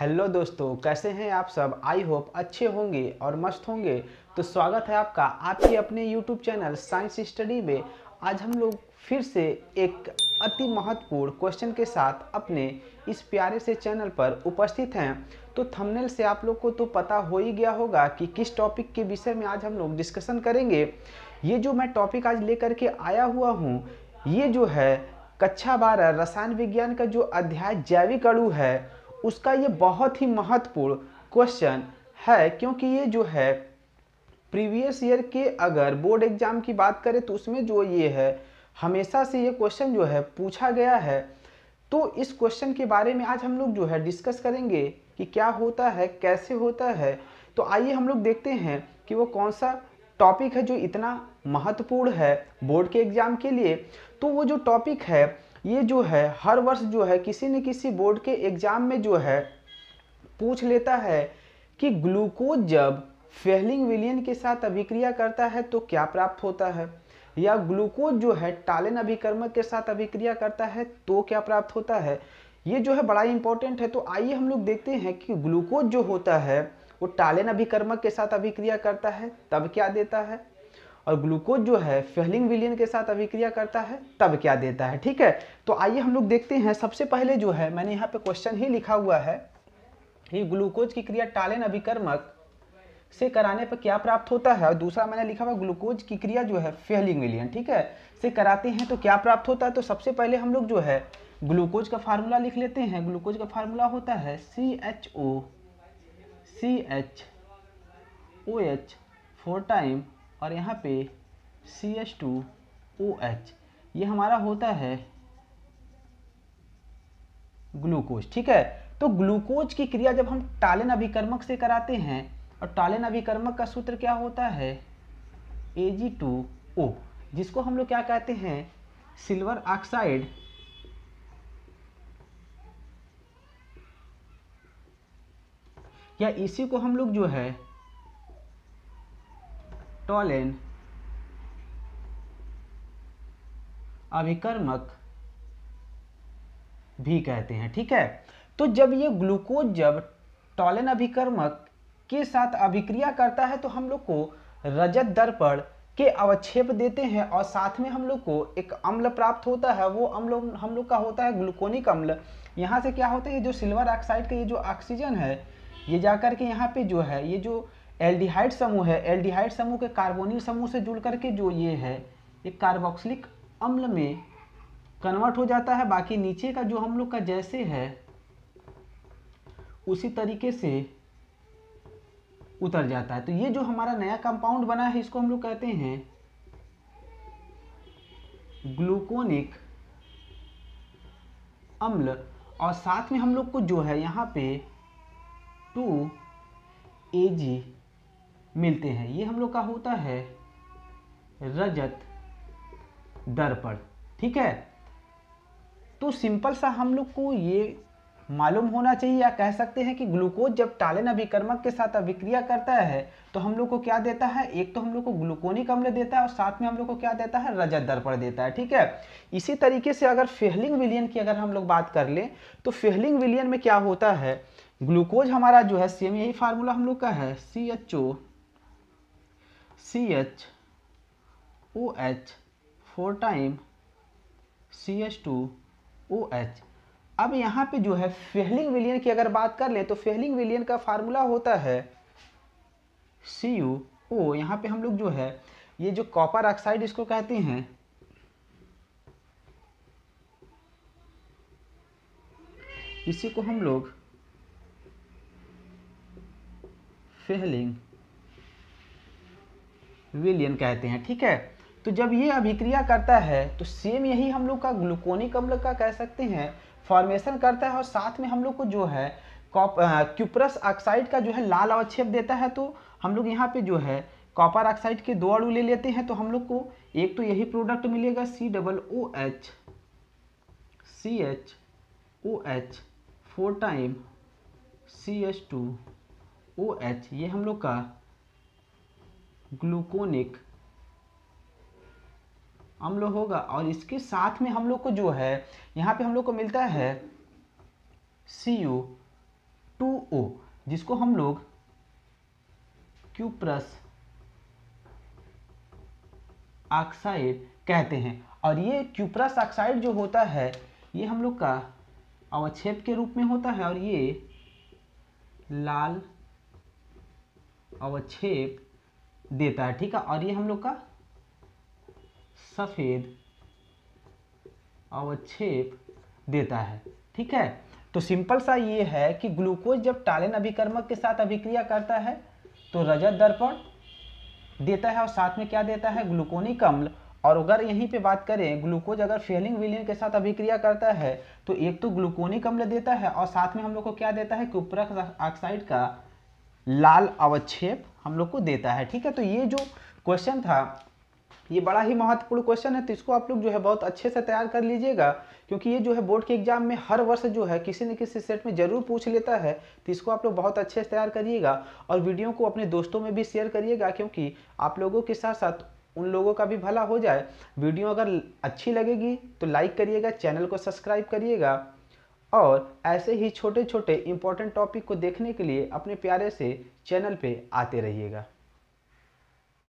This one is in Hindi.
हेलो दोस्तों कैसे हैं आप सब आई होप अच्छे होंगे और मस्त होंगे तो स्वागत है आपका आपके अपने यूट्यूब चैनल साइंस स्टडी में आज हम लोग फिर से एक अति महत्वपूर्ण क्वेश्चन के साथ अपने इस प्यारे से चैनल पर उपस्थित हैं तो थंबनेल से आप लोग को तो पता हो ही गया होगा कि किस टॉपिक के विषय में आज हम लोग डिस्कशन करेंगे ये जो मैं टॉपिक आज लेकर के आया हुआ हूँ ये जो है कक्षा बारह रसायन विज्ञान का जो अध्याय जैविक अड़ु है उसका ये बहुत ही महत्वपूर्ण क्वेश्चन है क्योंकि ये जो है प्रीवियस ईयर के अगर बोर्ड एग्जाम की बात करें तो उसमें जो ये है हमेशा से ये क्वेश्चन जो है पूछा गया है तो इस क्वेश्चन के बारे में आज हम लोग जो है डिस्कस करेंगे कि क्या होता है कैसे होता है तो आइए हम लोग देखते हैं कि वो कौन सा टॉपिक है जो इतना महत्वपूर्ण है बोर्ड के एग्ज़ाम के लिए तो वो जो टॉपिक है ये जो है हर वर्ष जो है किसी न किसी बोर्ड के एग्ज़ाम में जो है पूछ लेता है कि ग्लूकोज जब फेहलिंग विलियन के साथ अभिक्रिया करता है तो क्या प्राप्त होता है या ग्लूकोज जो है टालेन अभिकर्मक के साथ अभिक्रिया करता है तो क्या प्राप्त होता है ये जो है बड़ा इंपॉर्टेंट है तो आइए हम लोग देखते हैं कि ग्लूकोज जो होता है वो टालेन अभिकर्मक के साथ अभिक्रिया करता है तब क्या देता है और ग्लूकोज जो है फेलिंग विलियन के साथ अभिक्रिया करता है तब क्या देता है ठीक है तो आइए हम लोग देखते हैं सबसे पहले जो है मैंने यहाँ पे क्वेश्चन ही लिखा हुआ है कि ग्लूकोज की क्रिया टालेन अभिकर्मक से कराने पर क्या प्राप्त होता है और दूसरा मैंने लिखा हुआ ग्लूकोज की क्रिया जो है फेलिंग विलियन ठीक है से कराते हैं तो क्या प्राप्त होता है तो सबसे पहले हम लोग जो है ग्लूकोज का फार्मूला लिख लेते हैं ग्लूकोज का फार्मूला होता है C H O C H O H four time और यहाँ पे C H two O H ये हमारा होता है ग्लूकोज ठीक है तो ग्लूकोज की क्रिया जब हम टालन अभिकर्मक से कराते हैं और टालन अभिकर्मक का सूत्र क्या होता है ए जी टू ओ जिसको हम लोग क्या कहते हैं सिल्वर ऑक्साइड या इसी को हम लोग जो है टॉलेन अभिकर्मक भी कहते हैं ठीक है तो जब ये ग्लूकोज जब टॉलेन अभिकर्मक के साथ अभिक्रिया करता है तो हम लोग को रजत दर्पण के अवक्षेप देते हैं और साथ में हम लोग को एक अम्ल प्राप्त होता है वो अम्ल हम लोग का होता है ग्लूकोनिक अम्ल यहाँ से क्या होता है ये जो सिल्वर ऑक्साइड का ये जो ऑक्सीजन है ये जाकर के यहाँ पे जो है ये जो एल्डिहाइड समूह है एल्डिहाइड समूह के कार्बोनिल समूह से जुड़ करके जो ये है ये कार्बोक्सिलिक अम्ल में कन्वर्ट हो जाता है बाकी नीचे का जो हम लोग का जैसे है उसी तरीके से उतर जाता है तो ये जो हमारा नया कंपाउंड बना है इसको हम लोग कहते हैं ग्लूकोनिक अम्ल और साथ में हम लोग को जो है यहाँ पे टू ए जी मिलते हैं ये हम लोग का होता है रजत दर्पण ठीक है तो सिंपल सा हम लोग को ये मालूम होना चाहिए या कह सकते हैं कि ग्लूकोज जब टालन अभिकर्मक के साथ अभिक्रिया करता है तो हम लोग को क्या देता है एक तो हम लोग को ग्लूकोनिक अम्ल देता है और साथ में हम लोग को क्या देता है रजत दर्पण देता है ठीक है इसी तरीके से अगर फेहलिंग विलियन की अगर हम लोग बात कर लें तो फेहलिंग विलियन में क्या होता है ग्लूकोज हमारा जो है सेम यही फार्मूला हम लोग का है C H O C H O H four time C H two O H अब यहाँ पे जो है फेहलिंग विलियन की अगर बात कर लें तो फेहलिंग विलियन का फार्मूला होता है सी यू ओ यहाँ पे हम लोग जो है ये जो कॉपर ऑक्साइड इसको कहते हैं इसी को हम लोग फेहलिंग विलियन कहते हैं ठीक है तो जब ये अभिक्रिया करता है तो सेम यही हम लोग का ग्लूकोनिक अम्ल का कह सकते हैं फॉर्मेशन करता है और साथ में हम लोग को जो है क्यूपरस ऑक्साइड का जो है लाल अवक्षेप देता है तो हम लोग यहाँ पे जो है कॉपर ऑक्साइड के दो अड़ू ले लेते हैं तो हम लोग को एक तो यही प्रोडक्ट मिलेगा C double O H C H O H four time C H two O H ये हम लोग का ग्लूकोनिक अम्ल होगा और इसके साथ में हम लोग को जो है यहाँ पे हम लोग को मिलता है सी यू टू ओ जिसको हम लोग क्यूप्रस ऑक्साइड कहते हैं और ये क्यूप्रस ऑक्साइड जो होता है ये हम लोग का अवक्षेप के रूप में होता है और ये लाल अवक्षेप देता है ठीक है और ये हम लोग का सफ़ेद अवक्षेप देता है ठीक है तो सिंपल सा ये है कि ग्लूकोज जब टालिन अभिकर्मक के साथ अभिक्रिया करता है तो रजत दर्पण देता है और साथ में क्या देता है ग्लूकोनिक अम्ल और अगर यहीं पे बात करें ग्लूकोज अगर फेलिंग विलियन के साथ अभिक्रिया करता है तो एक तो ग्लूकोनिक अम्ल देता है और साथ में हम लोग को क्या देता है कुप्रक ऑक्साइड का लाल अवक्षेप हम लोग को देता है ठीक है तो ये जो क्वेश्चन था ये बड़ा ही महत्वपूर्ण क्वेश्चन है तो इसको आप लोग जो है बहुत अच्छे से तैयार कर लीजिएगा क्योंकि ये जो है बोर्ड के एग्जाम में हर वर्ष जो है किसी न किसी सेट में जरूर पूछ लेता है तो इसको आप लोग बहुत अच्छे से तैयार करिएगा और वीडियो को अपने दोस्तों में भी शेयर करिएगा क्योंकि आप लोगों के साथ साथ उन लोगों का भी भला हो जाए वीडियो अगर अच्छी लगेगी तो लाइक करिएगा चैनल को सब्सक्राइब करिएगा और ऐसे ही छोटे छोटे इम्पोर्टेंट टॉपिक को देखने के लिए अपने प्यारे से चैनल पे आते रहिएगा